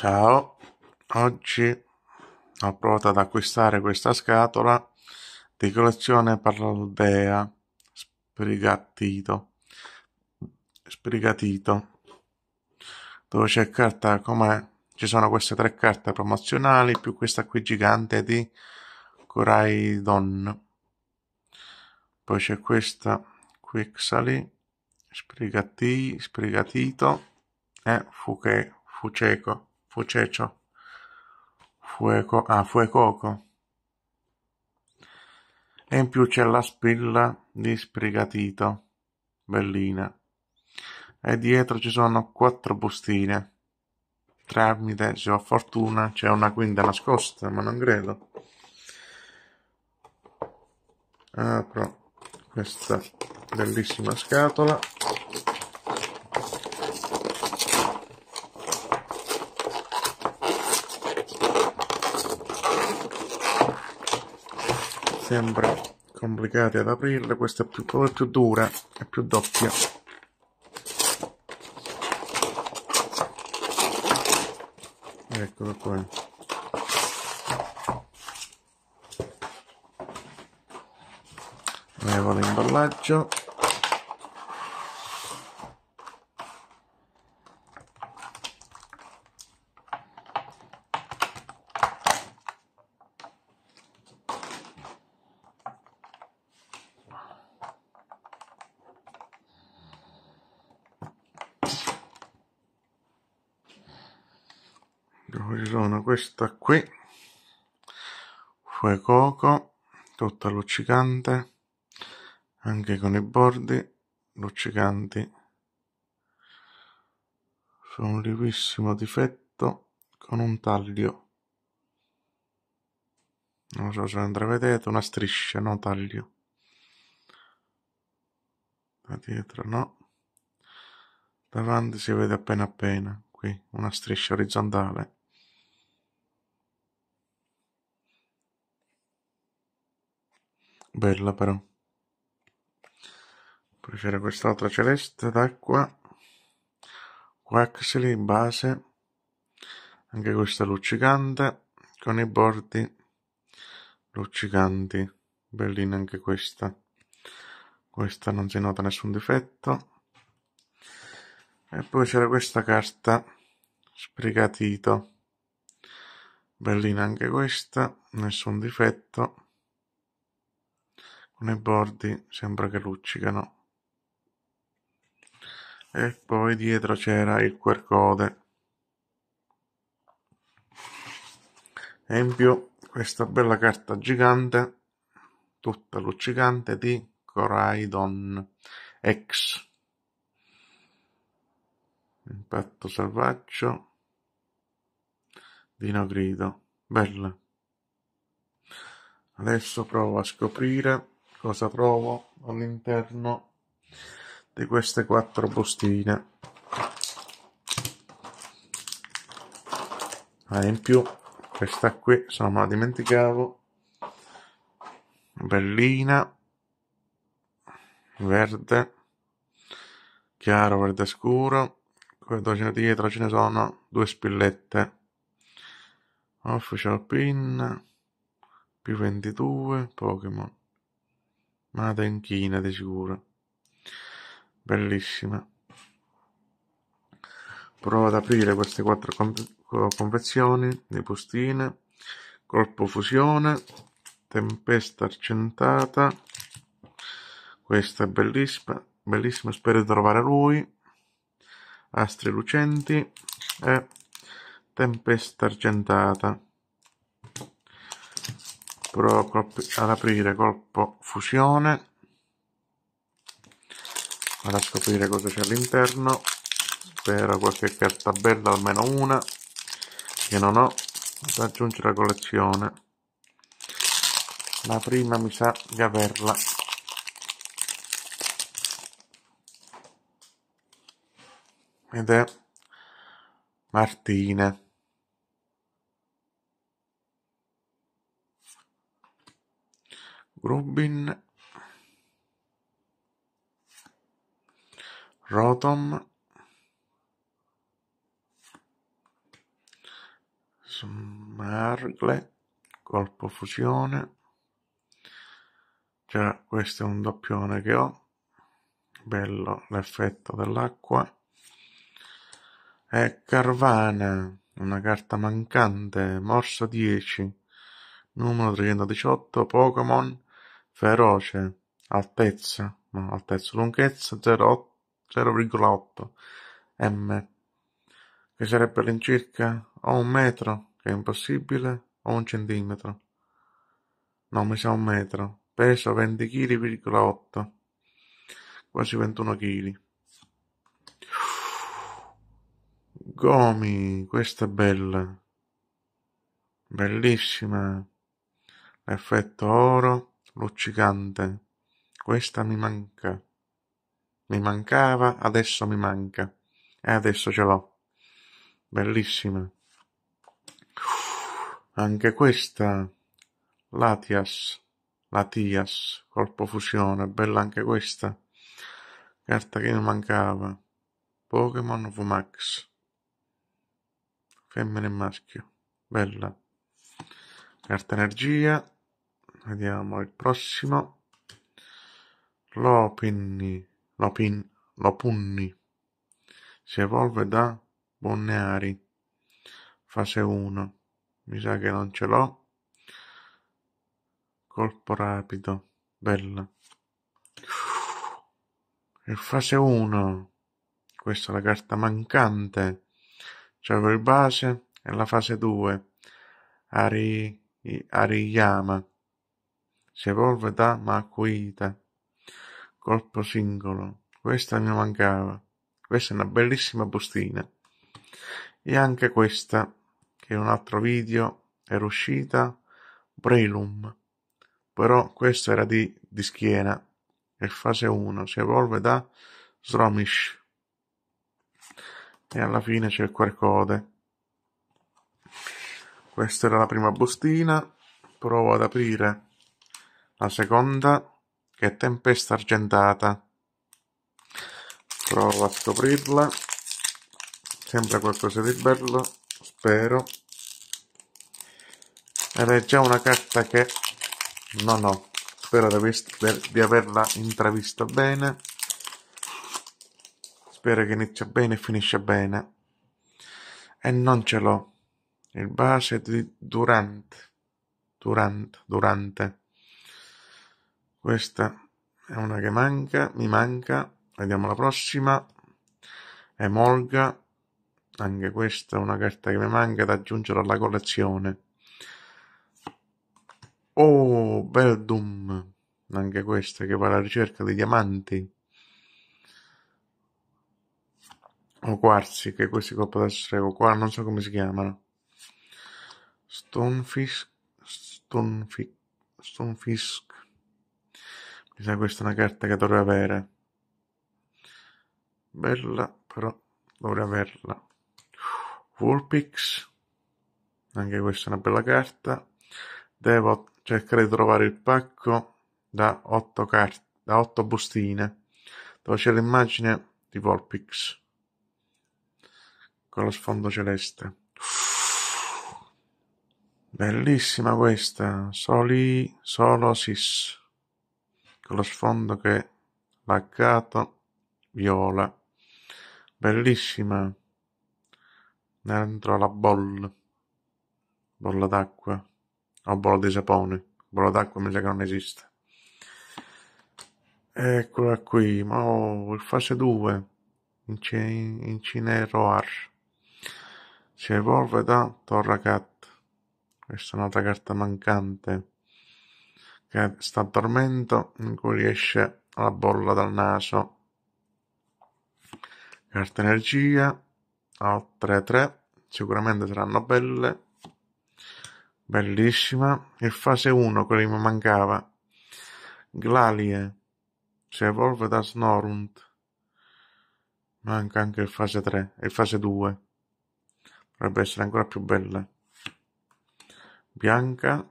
Ciao, oggi ho provato ad acquistare questa scatola di collezione per l'aldea sbrigatito. Dove c'è carta come ci sono queste tre carte promozionali più questa qui gigante di Coraidon. Poi c'è questa Quixali, Sprigati, Sbrigatito e Fuche, Fuceco. Fu Cecio. Fueco, ah, Fuecoco. E in più c'è la spilla di sprigatito. bellina. E dietro ci sono quattro bustine. Tramite, se ho fortuna, c'è una quinta nascosta, ma non credo. Apro questa bellissima scatola sempre complicata ad aprirle, questa è più, proprio più dura, è più doppia. Eccola qua. Levo l'imballaggio. questa qui fue tutta luccicante anche con i bordi luccicanti fa un lievissimo difetto con un taglio non so se andrà intravedete una striscia no taglio da dietro no davanti si vede appena appena qui una striscia orizzontale Bella però. Poi c'era quest'altra celeste d'acqua. Quaxley base. Anche questa luccicante. Con i bordi luccicanti. Bellina anche questa. Questa non si nota nessun difetto. E poi c'era questa carta sprigatito Bellina anche questa, nessun difetto. Con i bordi sembra che luccicano. E poi dietro c'era il QR code. E in più questa bella carta gigante, tutta luccicante, di Coraidon X. Impatto selvaggio. Dino grido. Bella. Adesso provo a scoprire cosa trovo all'interno di queste quattro bustine ah in più questa qui se non me la dimenticavo bellina verde chiaro verde scuro c'è dietro ce ne sono due spillette official pin più 22 Pokémon ma tenchina di sicuro. Bellissima. Provo ad aprire queste quattro confezioni di bustine. Colpo fusione. Tempesta argentata. Questa è bellissima. Bellissima, spero di trovare lui. Astri lucenti e tempesta argentata provo ad aprire colpo fusione. Vado a scoprire cosa c'è all'interno. Spero qualche carta bella, almeno una, che non ho. Ad aggiungere la collezione. La prima mi sa di averla. Ed è Martine. Rubin Rotom Smargle colpo fusione già questo è un doppione che ho bello l'effetto dell'acqua e Carvana una carta mancante morsa 10 numero 318 Pokémon Feroce, altezza, no, altezza lunghezza 0,8 m, che sarebbe all'incirca o un metro, che è impossibile, o un centimetro. No, mi sa un metro. Peso 20 kg,8 quasi 21 kg. Gomi, questa è bella, bellissima, effetto oro, luccicante. Questa mi manca. Mi mancava, adesso mi manca. E adesso ce l'ho. Bellissima. Anche questa. Latias. Latias. Colpo fusione. Bella anche questa. Carta che mi mancava. Pokémon VMAX. Femmine e maschio. Bella. Carta energia. Vediamo il prossimo. Lopinni. Lopin, Lopunni. Si evolve da Bonneari. Fase 1. Mi sa che non ce l'ho. Colpo rapido. Bella. E fase 1. Questa è la carta mancante. C'avevo il base e la fase 2. Ari, Ariyama. Si evolve da Makuhita, colpo singolo. Questa mi mancava. Questa è una bellissima bustina. E anche questa, che in un altro video era uscita, Breilum. Però questa era di, di schiena. È fase 1. Si evolve da Sromish. E alla fine c'è il QR code. Questa era la prima bustina. Provo ad aprire la seconda che è Tempesta Argentata. Provo a scoprirla. Sembra qualcosa di bello, spero. Ed è già una carta che non ho. Spero di averla intravista bene. Spero che inizia bene e finisce bene. E non ce l'ho. Il base di Durant. Durant, Durante. Questa è una che manca, mi manca. Vediamo la prossima. Emolga. Anche questa è una carta che mi manca da aggiungere alla collezione. Oh, Beldum. Anche questa che va alla ricerca dei diamanti. O quarzi, che questi qua possono qua, non so come si chiamano. Stonefish. Stonefish. Stonefish Chissà, questa è una carta che dovrei avere. Bella, però dovrei averla. Vulpix. Anche questa è una bella carta. Devo cercare di trovare il pacco da 8 carte, da 8 bustine, dove c'è l'immagine di Volpix con lo sfondo celeste. Bellissima questa, Soli Solosis con lo sfondo che è laccato viola bellissima dentro la bolla bolla d'acqua o bolla di sapone bolla d'acqua mi sa che non esiste eccola qui oh, il fase 2 incineroar si evolve da Torracat questa è un'altra carta mancante che sta dormendo cui gli esce la bolla dal naso. Carta energia, altre tre, sicuramente saranno belle. Bellissima. Il fase 1, quello che mi mancava. Glalie, si evolve da Snorunt. Manca anche il fase 3 e il fase 2. Dovrebbe essere ancora più bella. Bianca.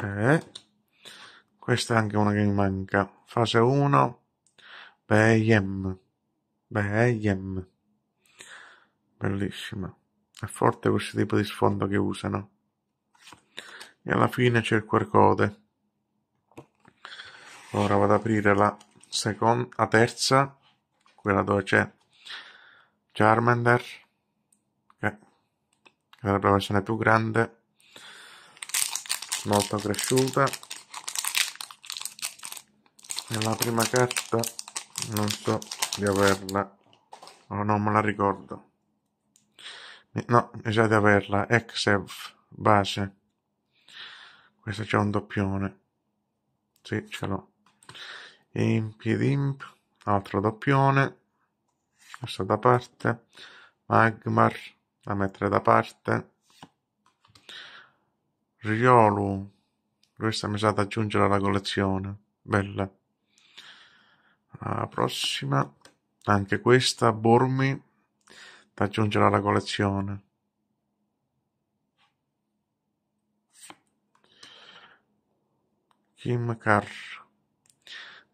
E... Eh? Questa è anche una che mi manca. Fase 1. Beyem. Beyem. Bellissima. È forte questo tipo di sfondo che usano. E alla fine c'è il QR code. Ora vado ad aprire la seconda, terza, quella dove c'è Charmander, che è la versione più grande, molto cresciuta nella prima carta non so di averla o oh, non me la ricordo no, mi sa di averla Exev, base questa c'è un doppione sì, ce l'ho imp imp altro doppione questa da parte Magmar da mettere da parte Riolu questa mi sa da aggiungere alla collezione bella alla prossima, anche questa, Bormi raggiungerà la collezione. Kim Carr.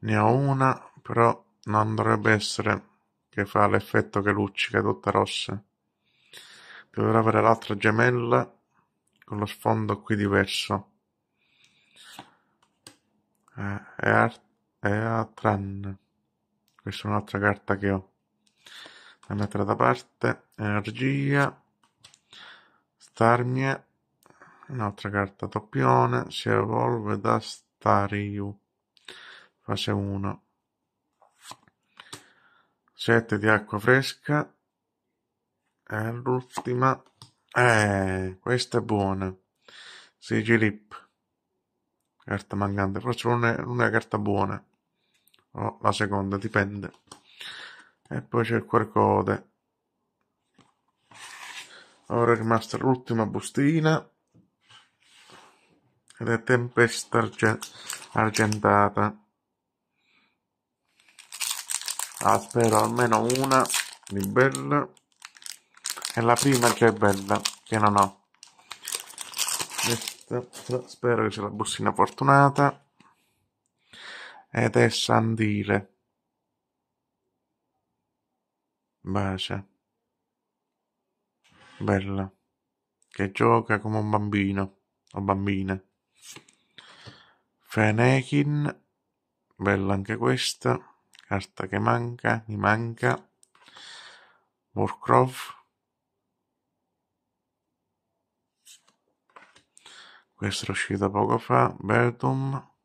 Ne ho una, però non dovrebbe essere che fa l'effetto che luccica tutta rossa. Dovrà avere l'altra gemella con lo sfondo qui diverso. Eh, è, Art- è questa è un'altra carta che ho da mettere da parte energia starmie un'altra carta doppione si evolve da stariu fase 1 7 di acqua fresca e l'ultima eh, questa è buona sigilip carta mancante forse non è una carta buona o la seconda, dipende. E poi c'è il QR code. Ora è rimasta l'ultima bustina ed è tempesta argentata. Ah, spero almeno una di bella. E la prima già è bella, che non ho. Questa, spero che sia la bustina fortunata ed è sandile. Bacia. Bella. Che gioca come un bambino o bambina. Fenechin. Bella anche questa. Carta che manca, mi manca. Warcraft. Questa è uscita poco fa. Bertum.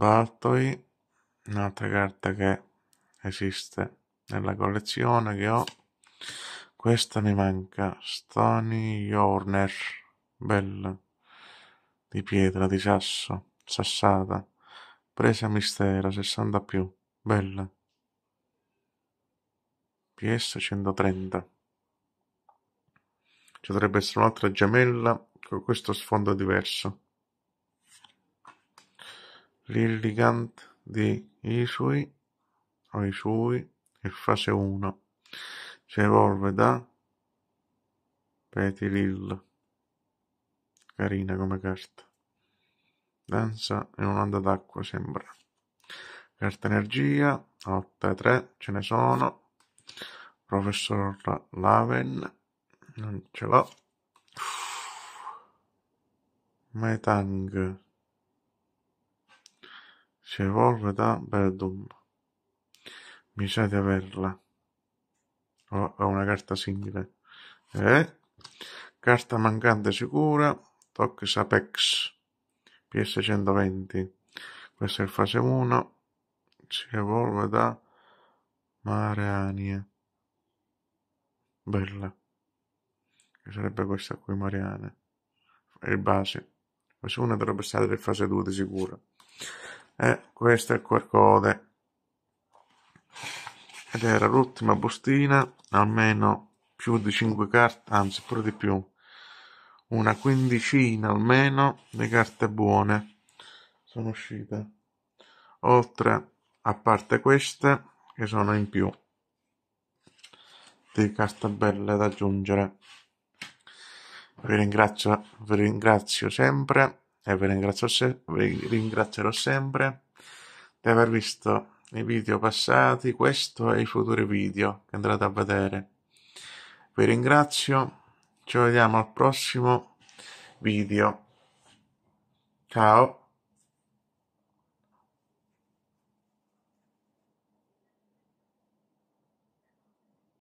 Bartoli, un'altra carta che esiste nella collezione che ho. Questa mi manca, Stony Jorner, bella, di pietra, di sasso, sassata, presa mistera, 60 più, bella. PS 130. Ci dovrebbe essere un'altra gemella con questo sfondo diverso. Lilligant di Isui o Isui in fase 1 si evolve da Petilil carina come carta densa e un'onda d'acqua sembra carta energia 8 e 3 ce ne sono professor Laven non ce l'ho Metang si cioè, evolve da Bedum. Mi sa di averla. Ho, ho una carta simile. Eh? Carta mancante sicura. Toc Sapex. PS120. Questa è il fase 1. Si evolve da Marania. Bella. Che sarebbe questa qui, Mariane. È il base. Fase 1 dovrebbe stare del fase 2 di sicuro. E eh, questo è il QR code. Ed era l'ultima bustina, almeno più di 5 carte, anzi pure di più, una quindicina almeno di carte buone sono uscite. Oltre, a parte queste, che sono in più, di carte belle da aggiungere. Vi ringrazio, vi ringrazio sempre e eh, vi ringrazio, se- vi ringrazierò sempre di aver visto i video passati, questo e i futuri video che andrete a vedere. Vi ringrazio, ci vediamo al prossimo video. Ciao.